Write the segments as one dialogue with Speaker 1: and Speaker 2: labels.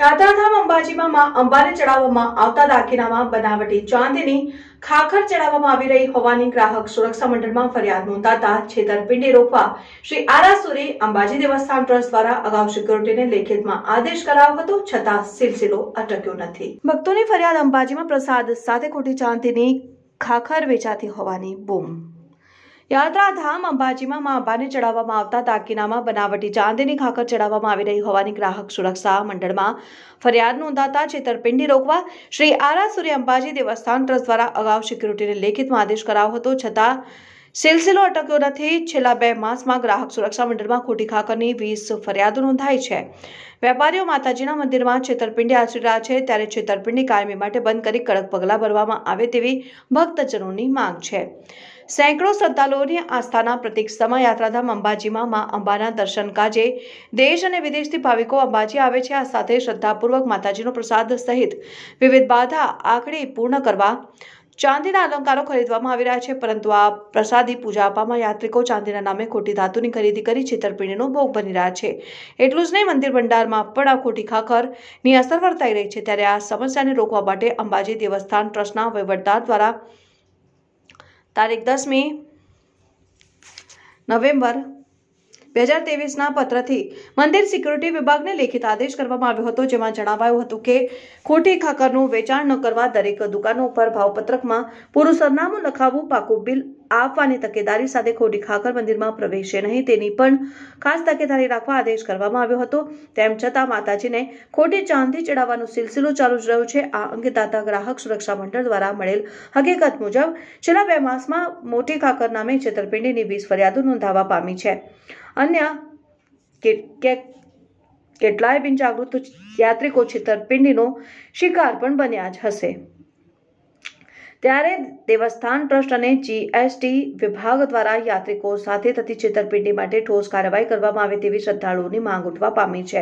Speaker 1: યાત્રાધામ અંબાજીમાં અંબાને ચડાવવામાં આવતા દાખીનામાં બનાવટી ચાંદીની ખાખર ચડાવવામાં આવી રહી હોવાની ગ્રાહક સુરક્ષા મંડળમાં ફરિયાદ નોંધાતા છેતરપિંડી રોકવા શ્રી આરાસુરે અંબાજી દેવસ્થાન ટ્રસ્ટ દ્વારા અગાઉ સિક્યોરિટીને લેખિતમાં આદેશ કરાવ્યો હતો છતાં સિલસિલો અટક્યો નથી ભક્તોની ફરિયાદ અંબાજીમાં પ્રસાદ સાથે ખોટી ચાંદીની ખાખર વેચાતી હોવાની બૂમ યાત્રાધામ અંબાજીમાં મા અંબાને ચડાવવામાં આવતા તાકીનામાં બનાવટી ચાંદીની ખાખર ચડાવવામાં આવી રહી હોવાની ગ્રાહક સુરક્ષા મંડળમાં ફરિયાદ નોંધાતા છેતરપિંડી રોકવા શ્રી આરાસુરી અંબાજી દેવસ્થાન ટ્રસ્ટ દ્વારા અગાઉ સિક્યુરિટીને લેખિતમાં આદેશ કરાયો હતો છતાં સિલસિલો અટક્યો નથી છેલ્લા બે માસમાં ગ્રાહક સુરક્ષા મંડળમાં ખોટી ખાકરની વીસ ફરિયાદો નોંધાઈ છે વેપારીઓ માતાજીના મંદિરમાં છેતરપિંડી આચરી રહ્યા છે ત્યારે છેતરપિંડી કાયમી માટે બંધ કરી કડક પગલાં ભરવામાં આવે તેવી ભક્તજનોની માંગ છે સેંકડો શ્રદ્ધાળુઓની આસ્થાના પ્રતિક સમય યાત્રાધામ અંબાજીમાં મા અંબાના દર્શન કાજે દેશ અને વિદેશથી ભાવિકો અંબાજી આવે છે આ સાથે શ્રદ્ધાપૂર્વક માતાજીનો પ્રસાદ સહિત વિવિધ બાધા આંકડી પૂર્ણ કરવા ચાંદીના અલંકારો ખરીદવામાં આવી રહ્યા છે પરંતુ આ પ્રસાદી પૂજા આપવામાં યાત્રિકો ચાંદીના નામે ખોટી ધાતુની ખરીદી કરી છેતરપિંડીનો ભોગ બની રહ્યા છે એટલું જ નહીં મંદિર ભંડારમાં પણ આ ખોટી ખાખરની અસર વર્તાઈ રહી છે ત્યારે આ સમસ્યાને રોકવા માટે અંબાજી દેવસ્થાન ટ્રસ્ટના વહીવટદાર દ્વારા તારીખ દસમી નવેમ્બર બે હજાર તેવીસના પત્રથી મંદિર સિક્યુરિટી વિભાગને લેખિત આદેશ કરવામાં આવ્યો હતો જેમાં જણાવાયું હતું કે ખોટી ખાકરનું વેચાણ ન કરવા દરેક દુકાનો ઉપર ભાવપત્રકમાં પૂરું સરનામું લખાવવું પાકું બિલ આપવાની તકેદારી સાથે ખોટી ખાખર મંદિરમાં પ્રવેશે નહીં તેની પણ ખાસ તકેદારી રાખવા આદેશ કરવામાં આવ્યો હતો તેમ છતાં માતાજીને ખોટી ચાંદી ચડાવવાનું સિલસિલો ચાલુ જ રહ્યું છે આ અંગે દાતા ગ્રાહક સુરક્ષા મંડળ દ્વારા મળેલ હકીકત મુજબ છેલ્લા બે માસમાં મોટી ખાખર નામે છેતરપિંડીની વીસ ફરિયાદો નોંધાવા પામી છે અન્ય કેટલાય બિનજાગૃત યાત્રિકો છેતરપિંડીનો શિકાર પણ બન્યા જ હશે ત્યારે દેવસ્થાન ટ્રસ્ટ અને જીએસટી વિભાગ દ્વારા યાત્રિકો સાથે થતી છેતરપિંડી માટે ઠોસ કાર્યવાહી કરવામાં આવે તેવી શ્રદ્ધાળુઓની માંગ ઉઠવા પામી છે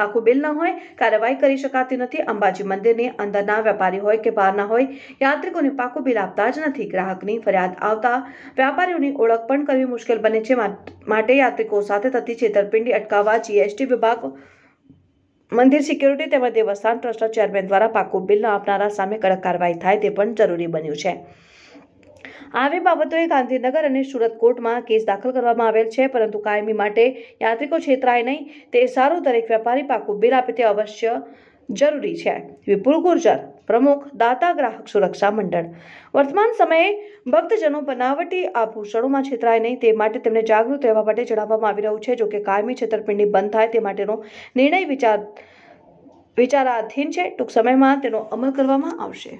Speaker 1: પાકું બિલ ન હોય કાર્યવાહી કરી શકાતી નથી અંબાજી મંદિરની અંદરના વેપારી હોય કે બહારના હોય યાત્રિકોને પાકું બિલ આપતા જ નથી ગ્રાહકની ફરિયાદ આવતા વેપારીઓની ઓળખ પણ કરવી મુશ્કેલ બને છે માટે યાત્રિકો સાથે થતી છેતરપિંડી અટકાવવા જીએસટી વિભાગ મંદિર સિક્યુરિટી તેમજ દેવસ્થાન ટ્રસ્ટના ચેરમેન દ્વારા પાકું બિલ ન આપનારા સામે કડક કાર્યવાહી થાય તે પણ જરૂરી બન્યું છે આવી બાબતોએ ગાંધીનગર અને સુરત કોર્ટમાં કેસ દાખલ કરવામાં આવેલ છે પરંતુ કાયમી માટે યાત્રિકો છેતરાય નહીં તે સારું દરેક વેપારી પાકું બિલ આપે તે અવશ્ય જરૂરી છે વિપુલ ગુર્જર પ્રમુખ દાતા ગ્રાહક સુરક્ષા મંડળ વર્તમાન સમયે ભક્તજનો બનાવટી આભૂષણોમાં છેતરાય નહીં તે માટે તેમને જાગૃત રહેવા માટે જણાવવામાં આવી રહ્યું છે જોકે કાયમી છેતરપિંડી બંધ થાય તે માટેનો નિર્ણય વિચાર વિચારાધીન છે ટૂંક સમયમાં તેનો અમલ કરવામાં આવશે